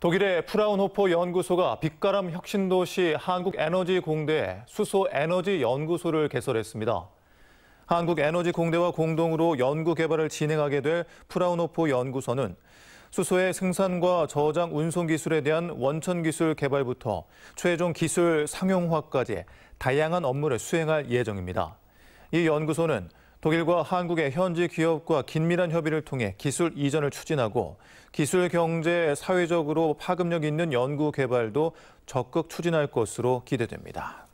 독일의 프라운호퍼 연구소가 빛가람 혁신도시 한국에너지공대에 수소에너지연구소를 개설했습니다. 한국에너지공대와 공동으로 연구 개발을 진행하게 될 프라운호퍼 연구소는 수소의 생산과 저장 운송 기술에 대한 원천 기술 개발부터 최종 기술 상용화까지 다양한 업무를 수행할 예정입니다. 이 연구소는 독일과 한국의 현지 기업과 긴밀한 협의를 통해 기술 이전을 추진하고 기술 경제 사회적으로 파급력 있는 연구 개발도 적극 추진할 것으로 기대됩니다.